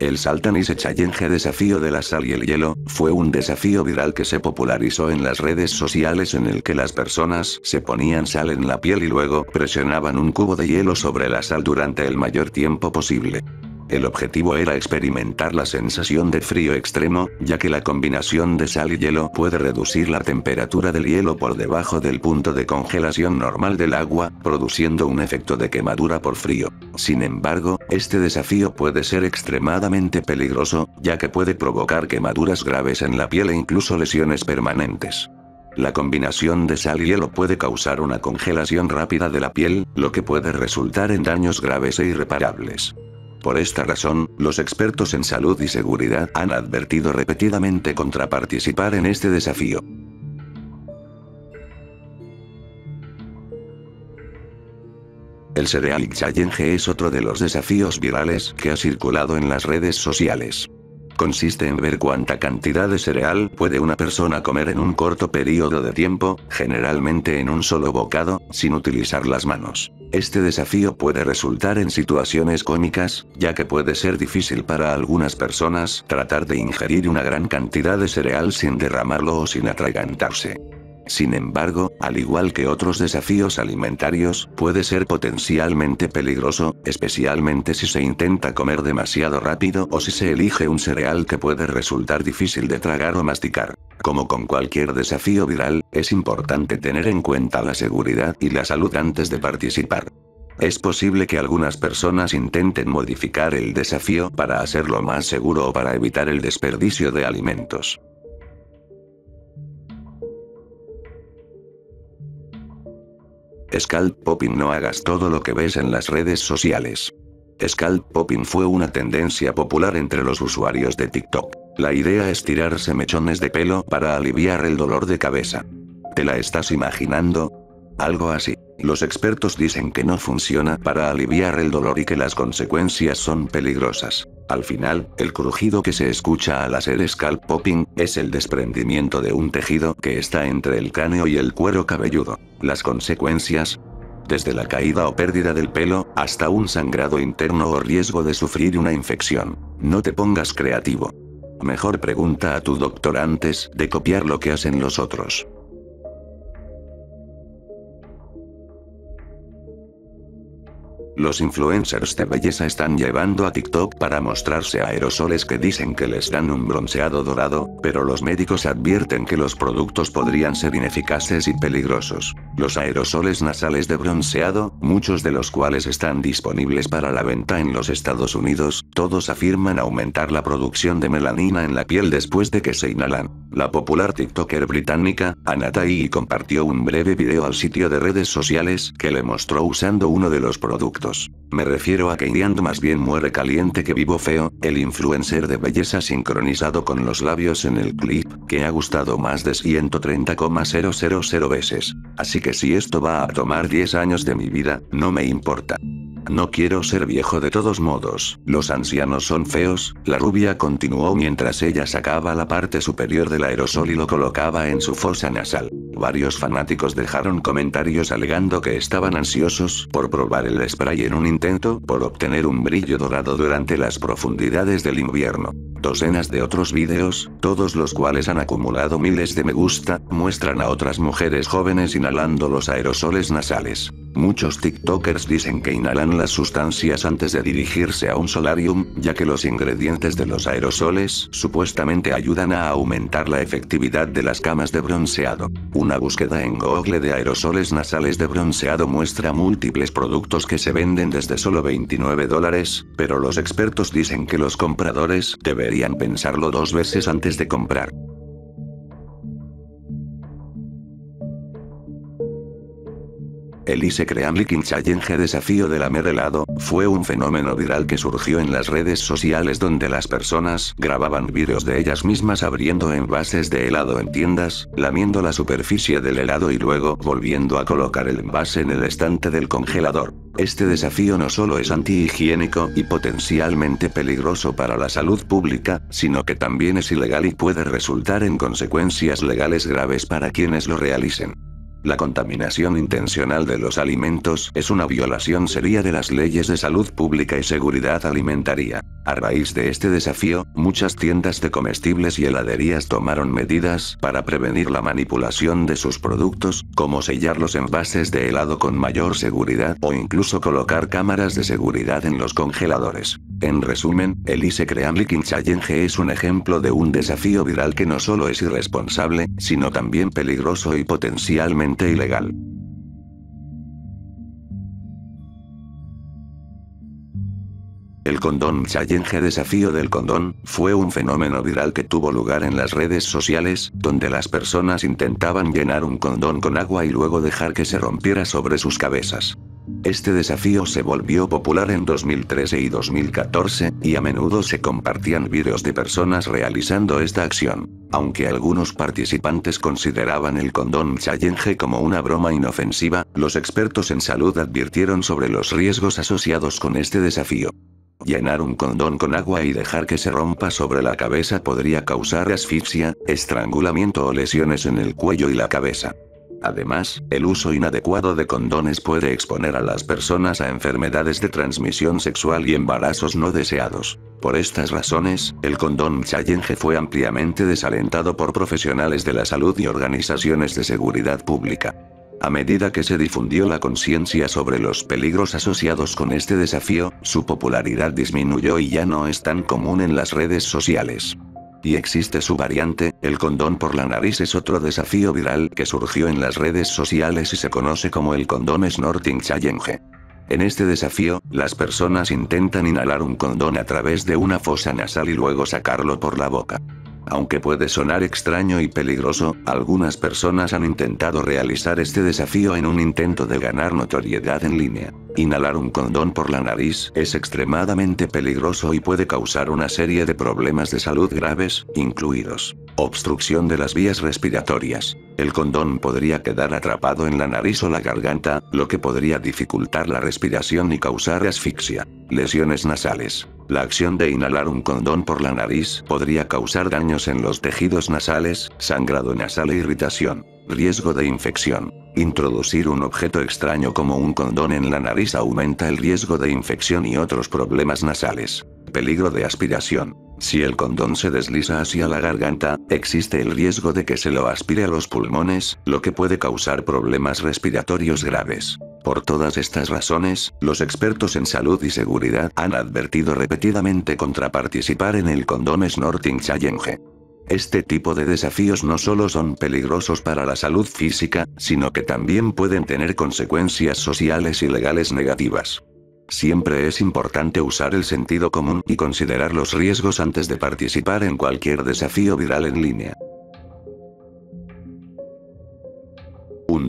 El Saltanis Challenge Desafío de la Sal y el Hielo, fue un desafío viral que se popularizó en las redes sociales en el que las personas se ponían sal en la piel y luego presionaban un cubo de hielo sobre la sal durante el mayor tiempo posible. El objetivo era experimentar la sensación de frío extremo, ya que la combinación de sal y hielo puede reducir la temperatura del hielo por debajo del punto de congelación normal del agua, produciendo un efecto de quemadura por frío. Sin embargo, este desafío puede ser extremadamente peligroso, ya que puede provocar quemaduras graves en la piel e incluso lesiones permanentes. La combinación de sal y hielo puede causar una congelación rápida de la piel, lo que puede resultar en daños graves e irreparables. Por esta razón, los expertos en salud y seguridad han advertido repetidamente contra participar en este desafío. El Cereal Challenge es otro de los desafíos virales que ha circulado en las redes sociales. Consiste en ver cuánta cantidad de cereal puede una persona comer en un corto periodo de tiempo, generalmente en un solo bocado, sin utilizar las manos. Este desafío puede resultar en situaciones cómicas, ya que puede ser difícil para algunas personas tratar de ingerir una gran cantidad de cereal sin derramarlo o sin atragantarse. Sin embargo, al igual que otros desafíos alimentarios, puede ser potencialmente peligroso, especialmente si se intenta comer demasiado rápido o si se elige un cereal que puede resultar difícil de tragar o masticar. Como con cualquier desafío viral, es importante tener en cuenta la seguridad y la salud antes de participar. Es posible que algunas personas intenten modificar el desafío para hacerlo más seguro o para evitar el desperdicio de alimentos. Scalp popping no hagas todo lo que ves en las redes sociales. Scalp popping fue una tendencia popular entre los usuarios de TikTok. La idea es tirarse mechones de pelo para aliviar el dolor de cabeza. ¿Te la estás imaginando? Algo así. Los expertos dicen que no funciona para aliviar el dolor y que las consecuencias son peligrosas. Al final, el crujido que se escucha al hacer scalp popping es el desprendimiento de un tejido que está entre el cráneo y el cuero cabelludo. Las consecuencias, desde la caída o pérdida del pelo, hasta un sangrado interno o riesgo de sufrir una infección. No te pongas creativo. Mejor pregunta a tu doctor antes de copiar lo que hacen los otros. Los influencers de belleza están llevando a TikTok para mostrarse aerosoles que dicen que les dan un bronceado dorado, pero los médicos advierten que los productos podrían ser ineficaces y peligrosos. Los aerosoles nasales de bronceado, muchos de los cuales están disponibles para la venta en los Estados Unidos, todos afirman aumentar la producción de melanina en la piel después de que se inhalan. La popular TikToker británica, Anatai, compartió un breve video al sitio de redes sociales que le mostró usando uno de los productos me refiero a que Indian más bien muere caliente que vivo feo, el influencer de belleza sincronizado con los labios en el clip, que ha gustado más de 130,000 veces. Así que si esto va a tomar 10 años de mi vida, no me importa. No quiero ser viejo de todos modos, los ancianos son feos, la rubia continuó mientras ella sacaba la parte superior del aerosol y lo colocaba en su fosa nasal. Varios fanáticos dejaron comentarios alegando que estaban ansiosos por probar el spray en un intento por obtener un brillo dorado durante las profundidades del invierno. Docenas de otros videos, todos los cuales han acumulado miles de me gusta, muestran a otras mujeres jóvenes inhalando los aerosoles nasales. Muchos TikTokers dicen que inhalan las sustancias antes de dirigirse a un solarium, ya que los ingredientes de los aerosoles supuestamente ayudan a aumentar la efectividad de las camas de bronceado. Una búsqueda en Google de aerosoles nasales de bronceado muestra múltiples productos que se venden desde solo 29 dólares, pero los expertos dicen que los compradores deberían pensarlo dos veces antes de comprar. El Cream Licking Challenge Desafío de lamer helado, fue un fenómeno viral que surgió en las redes sociales donde las personas grababan vídeos de ellas mismas abriendo envases de helado en tiendas, lamiendo la superficie del helado y luego volviendo a colocar el envase en el estante del congelador. Este desafío no solo es antihigiénico y potencialmente peligroso para la salud pública, sino que también es ilegal y puede resultar en consecuencias legales graves para quienes lo realicen. La contaminación intencional de los alimentos es una violación seria de las leyes de salud pública y seguridad alimentaria. A raíz de este desafío, muchas tiendas de comestibles y heladerías tomaron medidas para prevenir la manipulación de sus productos, como sellar los envases de helado con mayor seguridad o incluso colocar cámaras de seguridad en los congeladores. En resumen, el Ice Cream Challenge es un ejemplo de un desafío viral que no solo es irresponsable, sino también peligroso y potencialmente ilegal. El condón challenge desafío del condón, fue un fenómeno viral que tuvo lugar en las redes sociales, donde las personas intentaban llenar un condón con agua y luego dejar que se rompiera sobre sus cabezas. Este desafío se volvió popular en 2013 y 2014, y a menudo se compartían vídeos de personas realizando esta acción. Aunque algunos participantes consideraban el condón challenge como una broma inofensiva, los expertos en salud advirtieron sobre los riesgos asociados con este desafío. Llenar un condón con agua y dejar que se rompa sobre la cabeza podría causar asfixia, estrangulamiento o lesiones en el cuello y la cabeza. Además, el uso inadecuado de condones puede exponer a las personas a enfermedades de transmisión sexual y embarazos no deseados. Por estas razones, el condón challenge fue ampliamente desalentado por profesionales de la salud y organizaciones de seguridad pública. A medida que se difundió la conciencia sobre los peligros asociados con este desafío, su popularidad disminuyó y ya no es tan común en las redes sociales. Y existe su variante, el condón por la nariz es otro desafío viral que surgió en las redes sociales y se conoce como el condón snorting challenge. En este desafío, las personas intentan inhalar un condón a través de una fosa nasal y luego sacarlo por la boca. Aunque puede sonar extraño y peligroso, algunas personas han intentado realizar este desafío en un intento de ganar notoriedad en línea. Inhalar un condón por la nariz es extremadamente peligroso y puede causar una serie de problemas de salud graves, incluidos obstrucción de las vías respiratorias. El condón podría quedar atrapado en la nariz o la garganta, lo que podría dificultar la respiración y causar asfixia, lesiones nasales, la acción de inhalar un condón por la nariz podría causar daños en los tejidos nasales, sangrado nasal e irritación. Riesgo de infección. Introducir un objeto extraño como un condón en la nariz aumenta el riesgo de infección y otros problemas nasales. Peligro de aspiración. Si el condón se desliza hacia la garganta, existe el riesgo de que se lo aspire a los pulmones, lo que puede causar problemas respiratorios graves. Por todas estas razones, los expertos en salud y seguridad han advertido repetidamente contra participar en el Condom Snorting Challenge. Este tipo de desafíos no solo son peligrosos para la salud física, sino que también pueden tener consecuencias sociales y legales negativas. Siempre es importante usar el sentido común y considerar los riesgos antes de participar en cualquier desafío viral en línea.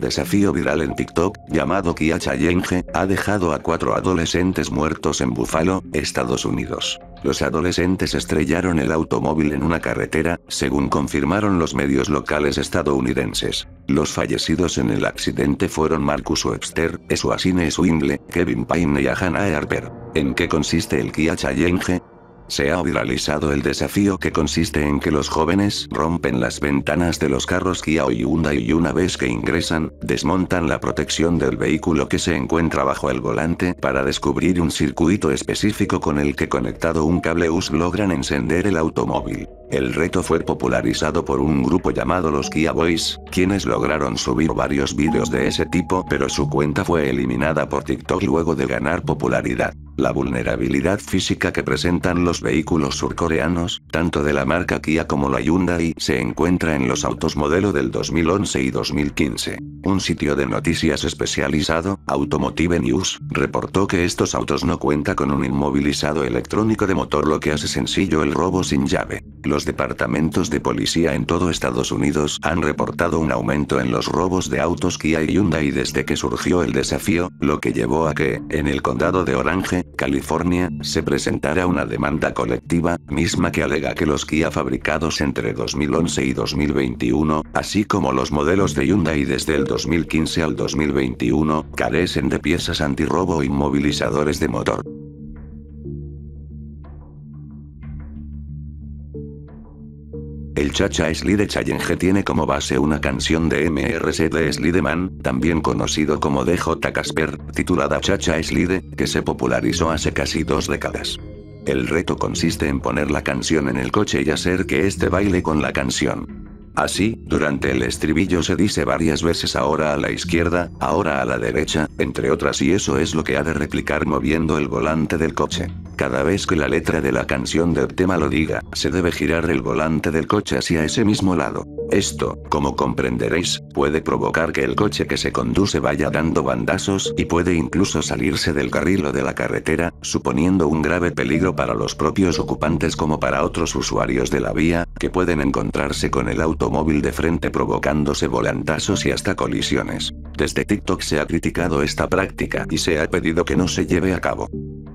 desafío viral en TikTok, llamado Kia Challenge, ha dejado a cuatro adolescentes muertos en Buffalo, Estados Unidos. Los adolescentes estrellaron el automóvil en una carretera, según confirmaron los medios locales estadounidenses. Los fallecidos en el accidente fueron Marcus Webster, Esuasine Swingle, Kevin Payne y Hannah Harper. ¿En qué consiste el Kia Challenge? Se ha viralizado el desafío que consiste en que los jóvenes rompen las ventanas de los carros Kia o Hyundai y una vez que ingresan, desmontan la protección del vehículo que se encuentra bajo el volante para descubrir un circuito específico con el que conectado un cable US logran encender el automóvil. El reto fue popularizado por un grupo llamado los Kia Boys, quienes lograron subir varios vídeos de ese tipo pero su cuenta fue eliminada por TikTok luego de ganar popularidad. La vulnerabilidad física que presentan los vehículos surcoreanos, tanto de la marca Kia como la Hyundai, se encuentra en los autos modelo del 2011 y 2015. Un sitio de noticias especializado, Automotive News, reportó que estos autos no cuenta con un inmovilizado electrónico de motor lo que hace sencillo el robo sin llave. Los departamentos de policía en todo Estados Unidos han reportado un aumento en los robos de autos Kia y Hyundai desde que surgió el desafío, lo que llevó a que, en el condado de Orange, California, se presentara una demanda colectiva, misma que alega que los Kia fabricados entre 2011 y 2021, así como los modelos de Hyundai desde el 2015 al 2021, carecen de piezas antirrobo o inmovilizadores de motor. El Chacha Slide Challenge tiene como base una canción de MRC de Slideman, también conocido como DJ Casper, titulada Chacha Slide, que se popularizó hace casi dos décadas. El reto consiste en poner la canción en el coche y hacer que este baile con la canción. Así, durante el estribillo se dice varias veces ahora a la izquierda, ahora a la derecha, entre otras y eso es lo que ha de replicar moviendo el volante del coche. Cada vez que la letra de la canción del tema lo diga, se debe girar el volante del coche hacia ese mismo lado. Esto, como comprenderéis, puede provocar que el coche que se conduce vaya dando bandazos y puede incluso salirse del carril o de la carretera, suponiendo un grave peligro para los propios ocupantes como para otros usuarios de la vía, que pueden encontrarse con el automóvil de frente provocándose volantazos y hasta colisiones. Desde TikTok se ha criticado esta práctica y se ha pedido que no se lleve a cabo.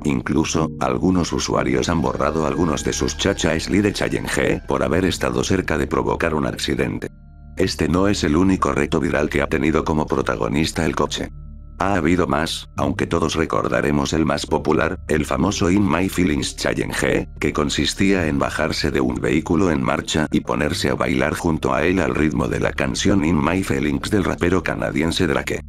Incluso, algunos usuarios han borrado algunos de sus chacha de Challenge por haber estado cerca de provocar un accidente. Este no es el único reto viral que ha tenido como protagonista el coche. Ha habido más, aunque todos recordaremos el más popular, el famoso In My Feelings Challenge, que consistía en bajarse de un vehículo en marcha y ponerse a bailar junto a él al ritmo de la canción In My Feelings del rapero canadiense Drake.